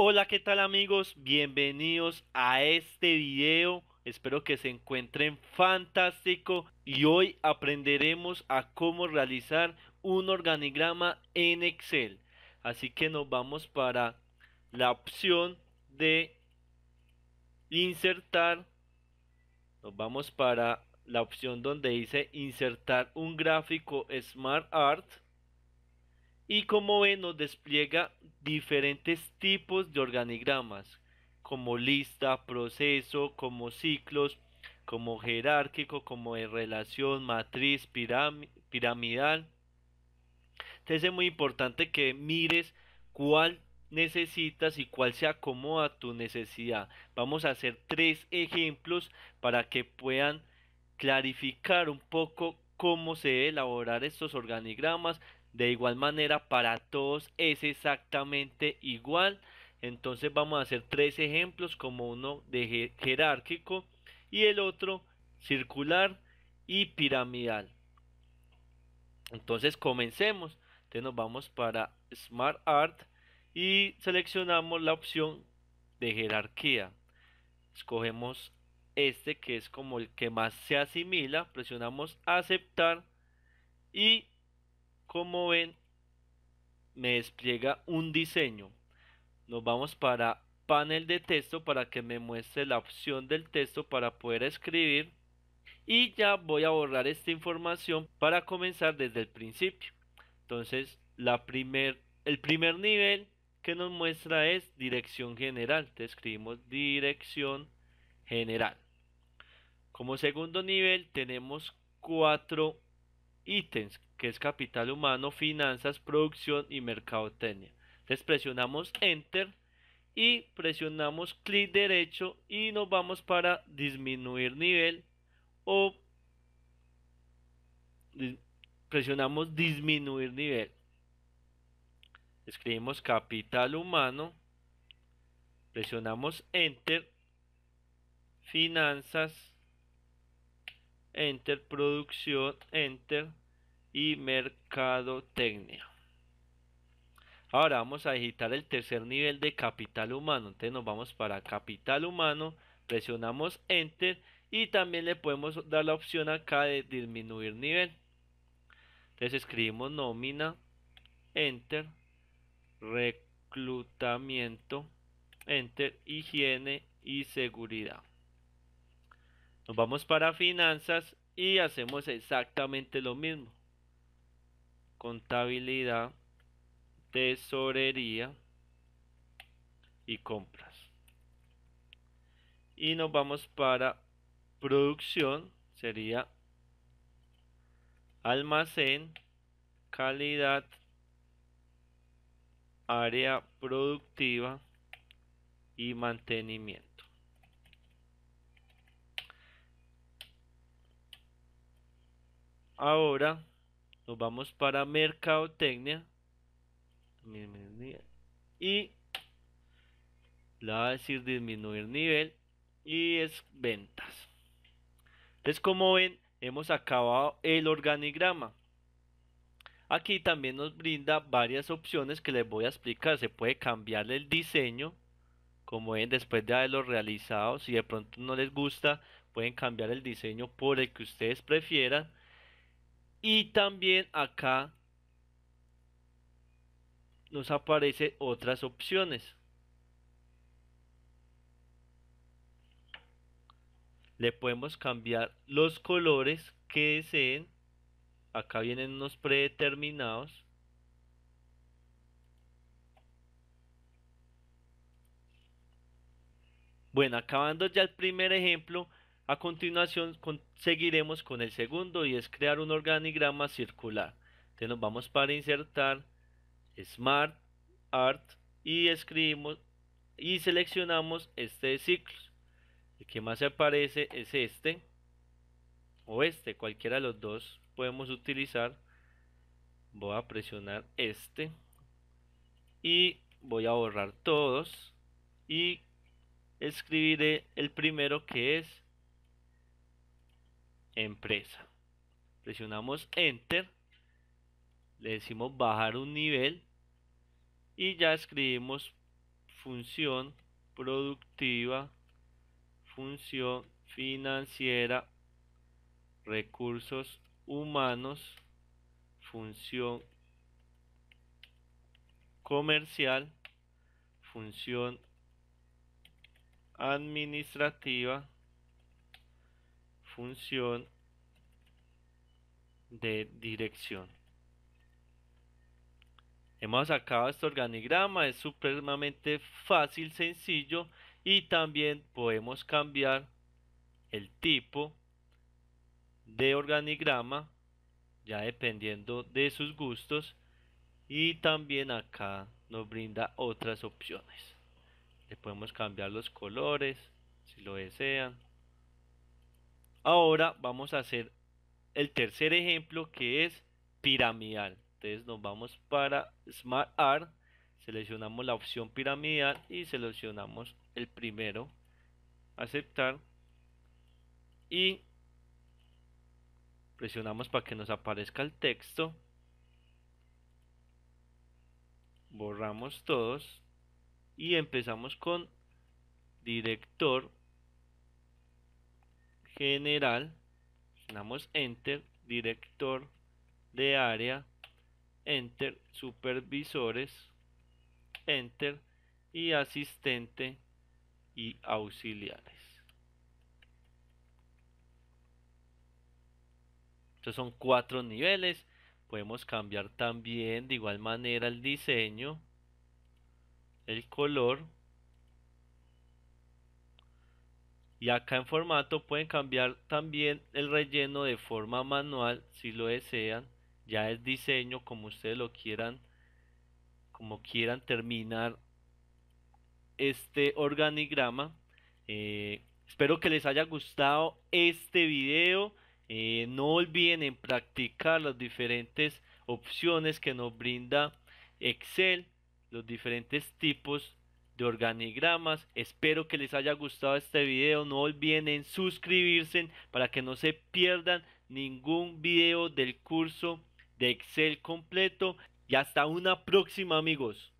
Hola, ¿qué tal amigos? Bienvenidos a este video. Espero que se encuentren fantástico y hoy aprenderemos a cómo realizar un organigrama en Excel. Así que nos vamos para la opción de insertar. Nos vamos para la opción donde dice insertar un gráfico Smart Art y como ven, nos despliega diferentes tipos de organigramas, como lista, proceso, como ciclos, como jerárquico, como de relación, matriz, piramidal. Entonces es muy importante que mires cuál necesitas y cuál se acomoda a tu necesidad. Vamos a hacer tres ejemplos para que puedan clarificar un poco cómo se elaboran elaborar estos organigramas de igual manera, para todos es exactamente igual. Entonces vamos a hacer tres ejemplos, como uno de jerárquico y el otro circular y piramidal. Entonces comencemos. Entonces nos vamos para Smart Art y seleccionamos la opción de jerarquía. Escogemos este que es como el que más se asimila. Presionamos aceptar y como ven, me despliega un diseño. Nos vamos para panel de texto para que me muestre la opción del texto para poder escribir. Y ya voy a borrar esta información para comenzar desde el principio. Entonces, la el primer nivel que nos muestra es dirección general. te escribimos dirección general. Como segundo nivel tenemos cuatro ítems, que es capital humano, finanzas, producción y mercadotecnia. Entonces presionamos Enter y presionamos clic derecho y nos vamos para disminuir nivel o presionamos disminuir nivel. Escribimos capital humano, presionamos Enter, finanzas, Enter, producción, Enter y mercadotecnia. Ahora vamos a digitar el tercer nivel de capital humano. Entonces nos vamos para capital humano, presionamos enter y también le podemos dar la opción acá de disminuir nivel. Entonces escribimos nómina, enter, reclutamiento, enter, higiene y seguridad. Nos vamos para finanzas y hacemos exactamente lo mismo contabilidad, tesorería y compras. Y nos vamos para producción, sería almacén, calidad, área productiva y mantenimiento. Ahora nos vamos para mercadotecnia. Y le va a decir disminuir nivel y es ventas. Entonces, como ven, hemos acabado el organigrama. Aquí también nos brinda varias opciones que les voy a explicar. Se puede cambiarle el diseño, como ven, después de haberlo realizado. Si de pronto no les gusta, pueden cambiar el diseño por el que ustedes prefieran. Y también acá nos aparece otras opciones. Le podemos cambiar los colores que deseen. Acá vienen unos predeterminados. Bueno, acabando ya el primer ejemplo, a continuación seguiremos con el segundo y es crear un organigrama circular. Entonces nos vamos para insertar Smart Art y escribimos y seleccionamos este ciclo. El que más se aparece es este o este, cualquiera de los dos podemos utilizar. Voy a presionar este y voy a borrar todos y escribiré el primero que es empresa. Presionamos enter, le decimos bajar un nivel y ya escribimos función productiva, función financiera, recursos humanos, función comercial, función administrativa, función de dirección. Hemos sacado este organigrama, es supremamente fácil, sencillo y también podemos cambiar el tipo de organigrama ya dependiendo de sus gustos y también acá nos brinda otras opciones. Le podemos cambiar los colores si lo desean. Ahora vamos a hacer el tercer ejemplo que es piramidal. Entonces nos vamos para Smart Art, seleccionamos la opción piramidal y seleccionamos el primero, aceptar y presionamos para que nos aparezca el texto. Borramos todos y empezamos con director general, damos enter, director de área, enter, supervisores, enter y asistente y auxiliares. estos son cuatro niveles. Podemos cambiar también de igual manera el diseño, el color. y acá en formato pueden cambiar también el relleno de forma manual si lo desean ya es diseño como ustedes lo quieran como quieran terminar este organigrama eh, espero que les haya gustado este video eh, no olviden practicar las diferentes opciones que nos brinda Excel los diferentes tipos de organigramas. Espero que les haya gustado este video. No olviden suscribirse para que no se pierdan ningún video del curso de Excel completo. Y hasta una próxima amigos.